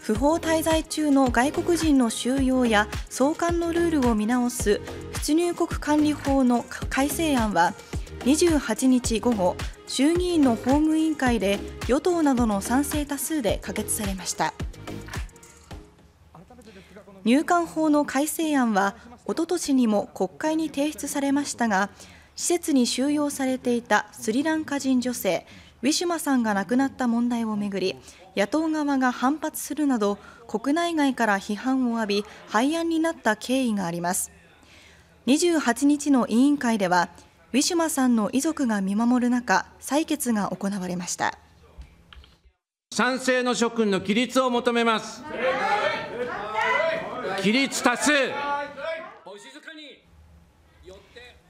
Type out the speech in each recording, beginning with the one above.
不法滞在中の外国人の収容や送還のルールを見直す出入国管理法の改正案は28日午後衆議院の法務委員会で与党などの賛成多数で可決されました入管法の改正案はおととしにも国会に提出されましたが施設に収容されていたスリランカ人女性ウィシュマさんが亡くなった問題をめぐり野党側が反発するなど国内外から批判を浴び廃案になった経緯があります28日の委員会ではウィシュマさんの遺族が見守る中採決が行われました賛成の諸君の起立を求めます起立多数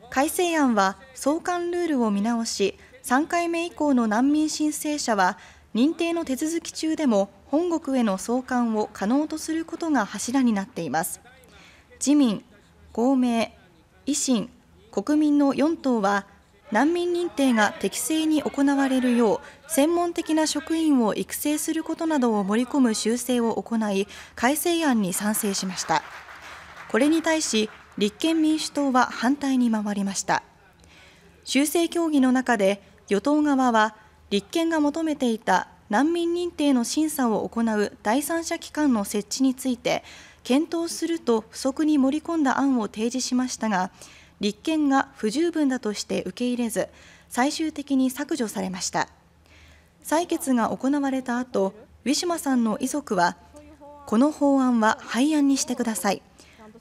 改正案は送還ルールを見直し3回目以降の難民申請者は認定の手続き中でも本国への送還を可能とすることが柱になっています自民、公明、維新、国民の4党は難民認定が適正に行われるよう専門的な職員を育成することなどを盛り込む修正を行い改正案に賛成しましたこれに対し立憲民主党は反対に回りました修正協議の中で与党側は立憲が求めていた難民認定の審査を行う第三者機関の設置について検討すると不足に盛り込んだ案を提示しましたが立憲が不十分だとして受け入れず最終的に削除されました採決が行われた後ウィシュマさんの遺族はこの法案は廃案にしてください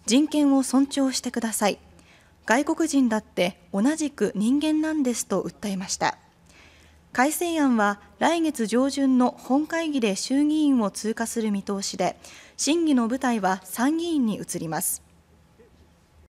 人権を尊重してください外国人だって同じく人間なんですと訴えました改正案は来月上旬の本会議で衆議院を通過する見通しで審議の舞台は参議院に移ります